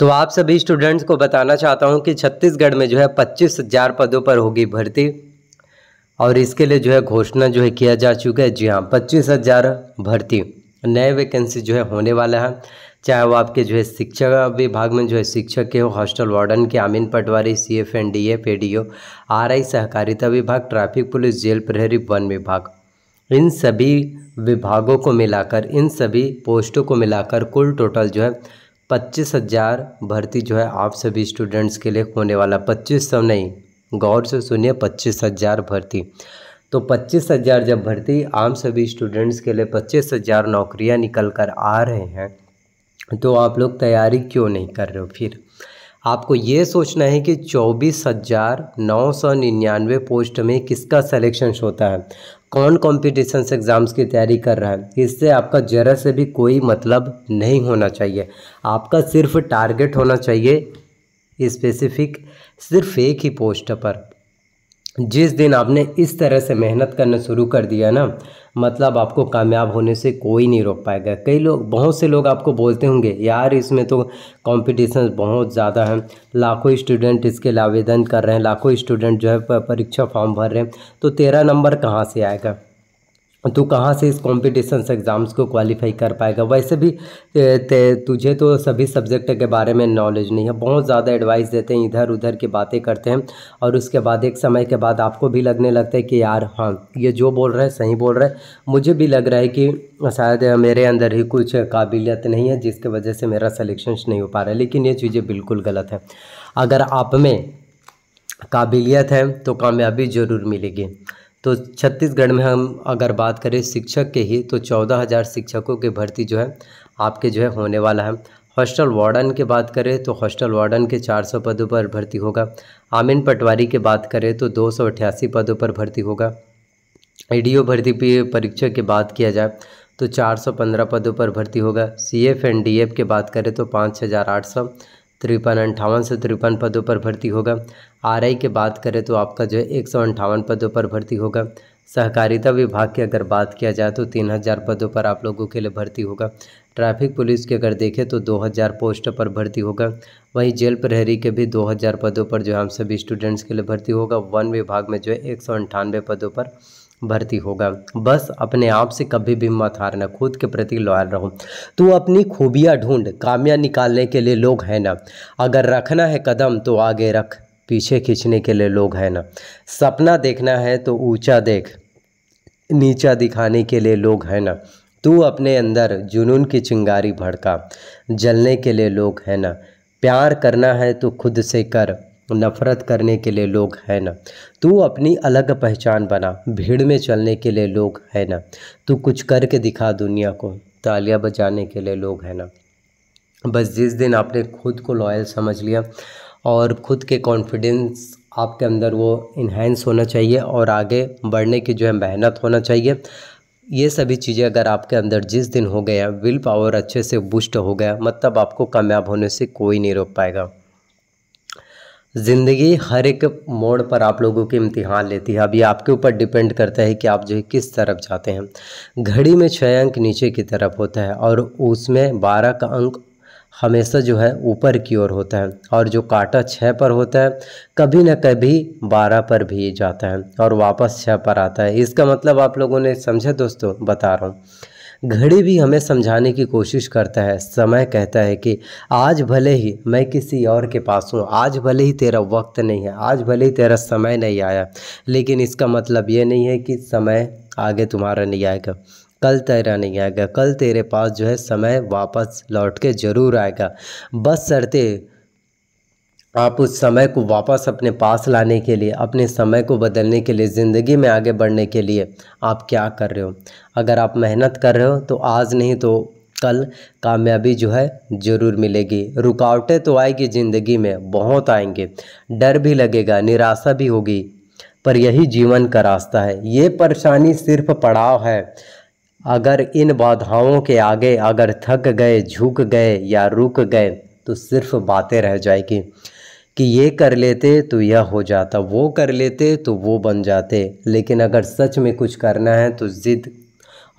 तो आप सभी स्टूडेंट्स को बताना चाहता हूँ कि छत्तीसगढ़ में जो है पच्चीस हजार पदों पर होगी भर्ती और इसके लिए जो है घोषणा जो है किया जा चुका है जी हाँ पच्चीस हजार भर्ती नए वैकेंसी जो है होने वाला है चाहे वो आपके जो है शिक्षा विभाग में जो है शिक्षक के हो हॉस्टल वार्डन के आमीन पटवारी C F N D F A D O R I सहकारिता विभाग ट्रैफिक पुलिस जेल प्रहरी वन विभाग इन सभी विभागों को मिलाकर इन सभी पोस्टों को मिलाकर कुल टोटल जो है पच्चीस हज़ार भर्ती जो है आप सभी स्टूडेंट्स के लिए होने वाला पच्चीस सौ नहीं गौर से सुनिए पच्चीस हज़ार भर्ती तो पच्चीस हज़ार जब भर्ती आम सभी स्टूडेंट्स के लिए पच्चीस हज़ार नौकरियाँ निकल कर आ रहे हैं तो आप लोग तैयारी क्यों नहीं कर रहे हो फिर आपको ये सोचना है कि चौबीस हज़ार नौ सौ निन्यानवे पोस्ट में किसका सेलेक्शन होता है कौन कॉम्पिटिशन एग्ज़ाम्स की तैयारी कर रहा है इससे आपका ज़रा से भी कोई मतलब नहीं होना चाहिए आपका सिर्फ टारगेट होना चाहिए स्पेसिफिक सिर्फ एक ही पोस्ट पर जिस दिन आपने इस तरह से मेहनत करना शुरू कर दिया ना मतलब आपको कामयाब होने से कोई नहीं रोक पाएगा कई लोग बहुत से लोग आपको बोलते होंगे यार इसमें तो कॉम्पिटिशन बहुत ज़्यादा हैं लाखों स्टूडेंट इसके लिए आवेदन कर रहे हैं लाखों स्टूडेंट जो है परीक्षा फॉर्म भर रहे हैं तो तेरह नंबर कहाँ से आएगा तू कहाँ से इस से एग्ज़ाम्स को क्वालिफाई कर पाएगा वैसे भी ते, तुझे तो सभी सब्जेक्ट के बारे में नॉलेज नहीं है बहुत ज़्यादा एडवाइस देते हैं इधर उधर की बातें करते हैं और उसके बाद एक समय के बाद आपको भी लगने लगता है कि यार हाँ ये जो बोल रहा है सही बोल रहा है मुझे भी लग रहा है कि शायद मेरे अंदर ही कुछ काबिलियत नहीं है जिसकी वजह से मेरा सलेक्शन नहीं हो पा रहा है लेकिन ये चीज़ें बिल्कुल गलत है अगर आप में काबिलियत है तो कामयाबी ज़रूर मिलेगी तो छत्तीसगढ़ में हम अगर बात करें शिक्षक के ही तो चौदह हज़ार शिक्षकों की भर्ती जो है आपके जो है होने वाला है हॉस्टल वार्डन की बात करें तो हॉस्टल वार्डन के 400 पदों पर भर्ती होगा आमिन पटवारी की बात करें तो दो पदों पर भर्ती होगा ई भर्ती परीक्षा की बात किया जाए तो 415 पदों पर भर्ती होगा एफ एंड एफ की बात करें तो पाँच तिरपन अंठावन से तिरपन पदों पर भर्ती होगा आरआई की बात करें तो आपका जो है एक सौ अंठावन पदों पर भर्ती होगा सहकारिता विभाग की अगर बात किया जाए तो तीन हज़ार पदों पर आप लोगों के लिए भर्ती होगा ट्रैफिक पुलिस की अगर देखें तो दो हज़ार पोस्ट पर भर्ती होगा वहीं जेल प्रहरी के भी दो हज़ार पदों पर जो है हम सभी स्टूडेंट्स के लिए भर्ती होगा वन विभाग में जो है एक सौ अंठानवे पदों पर भर्ती होगा बस अपने आप से कभी भी मत हारना खुद के प्रति लॉयल रहो तू अपनी खूबियाँ ढूंढ कामयाब निकालने के लिए लोग हैं ना अगर रखना है कदम तो आगे रख पीछे खींचने के लिए लोग हैं ना सपना देखना है तो ऊंचा देख नीचा दिखाने के लिए लोग हैं ना तू अपने अंदर जुनून की चिंगारी भड़का जलने के लिए लोग हैं ना प्यार करना है तो खुद से कर नफ़रत करने के लिए लोग हैं ना तू अपनी अलग पहचान बना भीड़ में चलने के लिए लोग हैं ना तू कुछ करके दिखा दुनिया को तालियां बजाने के लिए लोग हैं ना बस जिस दिन आपने खुद को लॉयल समझ लिया और ख़ुद के कॉन्फिडेंस आपके अंदर वो इन्हेंस होना चाहिए और आगे बढ़ने की जो है मेहनत होना चाहिए ये सभी चीज़ें अगर आपके अंदर जिस दिन हो गया विल पावर अच्छे से बूस्ट हो गया मतलब आपको कामयाब होने से कोई नहीं रोक पाएगा ज़िंदगी हर एक मोड़ पर आप लोगों के इम्तिहान लेती है अभी आपके ऊपर डिपेंड करता है कि आप जो है किस तरफ जाते हैं घड़ी में छः अंक नीचे की तरफ होता है और उसमें बारह का अंक हमेशा जो है ऊपर की ओर होता है और जो काटा छः पर होता है कभी ना कभी बारह पर भी जाता है और वापस छः पर आता है इसका मतलब आप लोगों ने समझा दोस्तों बता रहा हूँ घड़ी भी हमें समझाने की कोशिश करता है समय कहता है कि आज भले ही मैं किसी और के पास हूँ आज भले ही तेरा वक्त नहीं है आज भले ही तेरा समय नहीं आया लेकिन इसका मतलब ये नहीं है कि समय आगे तुम्हारा नहीं आएगा कल तेरा नहीं आएगा कल तेरे पास जो है समय वापस लौट के ज़रूर आएगा बस सरते आप उस समय को वापस अपने पास लाने के लिए अपने समय को बदलने के लिए ज़िंदगी में आगे बढ़ने के लिए आप क्या कर रहे हो अगर आप मेहनत कर रहे हो तो आज नहीं तो कल कामयाबी जो है ज़रूर मिलेगी रुकावटें तो आएगी ज़िंदगी में बहुत आएंगे डर भी लगेगा निराशा भी होगी पर यही जीवन का रास्ता है ये परेशानी सिर्फ पड़ाव है अगर इन बाधाओं के आगे अगर थक गए झुक गए या रुक गए तो सिर्फ बातें रह जाएगी कि ये कर लेते तो यह हो जाता वो कर लेते तो वो बन जाते लेकिन अगर सच में कुछ करना है तो ज़िद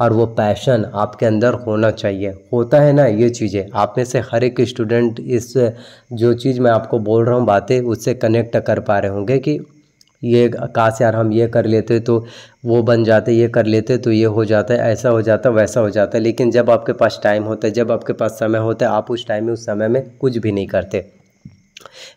और वो पैशन आपके अंदर होना चाहिए होता है ना ये चीज़ें आप में से हर एक स्टूडेंट इस जो चीज़ मैं आपको बोल रहा हूँ बातें उससे कनेक्ट कर पा रहे होंगे कि ये काश यार हम ये कर लेते तो वो बन जाते ये कर लेते तो ये हो जाता है ऐसा हो जाता वैसा हो जाता है लेकिन जब आपके पास टाइम होता है जब आपके पास समय होता है आप उस टाइम में उस समय में कुछ भी नहीं करते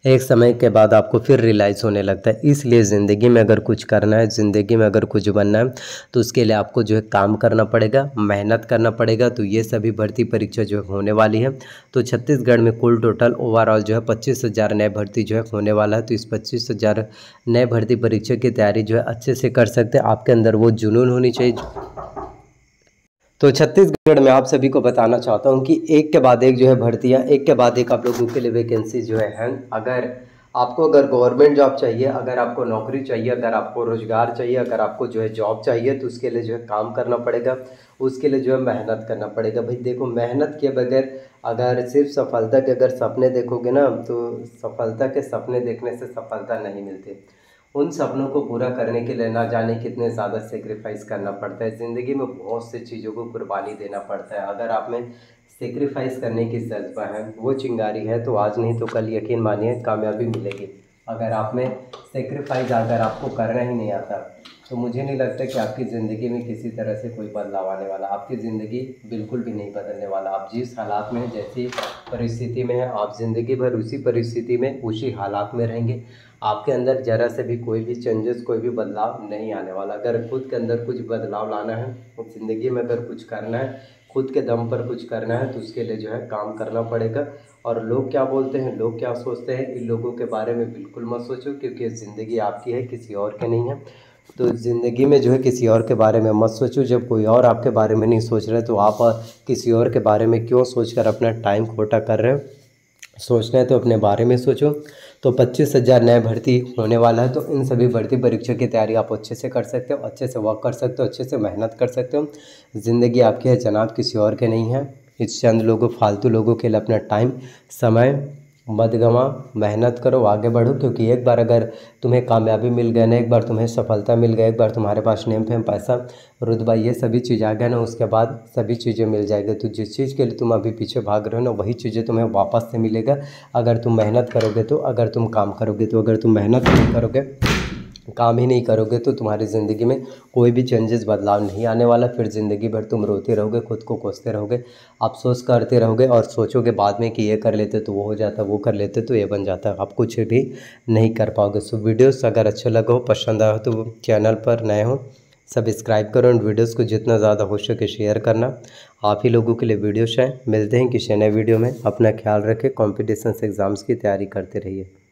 एक समय के बाद आपको फिर रियलाइज़ होने लगता है इसलिए ज़िंदगी में अगर कुछ करना है ज़िंदगी में अगर कुछ बनना है तो उसके लिए आपको जो है काम करना पड़ेगा मेहनत करना पड़ेगा तो ये सभी भर्ती परीक्षा जो है होने वाली है तो छत्तीसगढ़ में कुल टोटल ओवरऑल जो है पच्चीस हज़ार नए भर्ती जो है होने वाला है तो इस पच्चीस हज़ार नए भर्ती परीक्षा की तैयारी जो है अच्छे से कर सकते हैं आपके अंदर वो जुनून होनी चाहिए तो छत्तीसगढ़ में आप सभी को बताना चाहता हूँ कि एक के बाद एक जो है भर्तियाँ एक के बाद एक आप लोगों के लिए वैकेंसी जो है हैं अगर आपको अगर गवर्नमेंट जॉब चाहिए अगर आपको नौकरी चाहिए अगर आपको रोज़गार चाहिए अगर आपको जो है जॉब चाहिए तो उसके लिए जो है काम करना पड़ेगा उसके लिए जो है मेहनत करना पड़ेगा भाई देखो मेहनत के बगैर अगर सिर्फ सफलता के अगर सपने देखोगे ना तो सफलता के सपने देखने से सफलता नहीं मिलती उन सपनों को पूरा करने के लिए ना जाने कितने ज़्यादा सेक्रीफाइस करना पड़ता है ज़िंदगी में बहुत सी चीज़ों को कुर्बानी देना पड़ता है अगर आप में सेक्रीफाइस करने की जज्बा है वो चिंगारी है तो आज नहीं तो कल यकीन मानिए कामयाबी मिलेगी अगर आप में सेक्रीफाइस अगर आपको करना ही नहीं आता तो मुझे नहीं लगता कि आपकी ज़िंदगी में किसी तरह से कोई बदलाव आने वाला आपकी ज़िंदगी बिल्कुल भी नहीं बदलने वाला आप जिस हालात में जैसी परिस्थिति में हैं आप ज़िंदगी भर उसी परिस्थिति में उसी हालात में रहेंगे आपके अंदर ज़रा से भी कोई भी चेंजेस कोई भी बदलाव नहीं आने वाला अगर खुद के अंदर कुछ बदलाव लाना है ज़िंदगी में अगर कुछ करना है खुद के दम पर कुछ करना है तो उसके लिए जो है काम करना पड़ेगा और लोग क्या बोलते हैं लोग क्या सोचते हैं इन लोगों के बारे में बिल्कुल मत सोचो क्योंकि ज़िंदगी आपकी है किसी और के नहीं है तो ज़िंदगी में जो है किसी और के बारे में मत सोचो जब कोई और आपके बारे में नहीं सोच रहे तो आप किसी और के बारे में क्यों सोच कर अपना टाइम खोटा कर रहे हो सोचना है तो अपने बारे में सोचो तो पच्चीस हज़ार नए भर्ती होने वाला है तो इन सभी भर्ती परीक्षा की तैयारी आप अच्छे से कर सकते हो अच्छे से वर्क कर सकते हो अच्छे से मेहनत कर सकते हो ज़िंदगी आपकी है जनाब किसी और के नहीं है इस चंद लोगों फालतू लोगों के लिए अपना टाइम समय मत गवा मेहनत करो आगे बढ़ो क्योंकि एक बार अगर तुम्हें कामयाबी मिल गया ना एक बार तुम्हें सफलता मिल गया एक बार तुम्हारे पास नेम फेम पैसा रुतबा ये सभी चीज़ आ गया ना उसके बाद सभी चीज़ें मिल जाएगी तो जिस चीज़ के लिए तुम अभी पीछे भाग रहे हो ना वही चीज़ें तुम्हें वापस से मिलेगा अगर तुम मेहनत करोगे तो अगर तुम काम करोगे तो अगर तुम मेहनत नहीं करोगे काम ही नहीं करोगे तो तुम्हारी ज़िंदगी में कोई भी चेंजेस बदलाव नहीं आने वाला फिर ज़िंदगी भर तुम रोते रहोगे खुद को कोसते रहोगे अफसोस करते रहोगे और सोचोगे बाद में कि ये कर लेते तो वो हो जाता वो कर लेते तो ये बन जाता आप कुछ भी नहीं कर पाओगे सो वीडियोस अगर अच्छे लगे हो पसंद आए हो तो चैनल पर नए हो सब्सक्राइब करो एंड वीडियोज़ को जितना ज़्यादा हो सके शेयर करना आप ही लोगों के लिए वीडियोस हैं मिलते हैं किसी नए वीडियो में अपना ख्याल रखें कॉम्पिटिशन एग्ज़ाम्स की तैयारी करते रहिए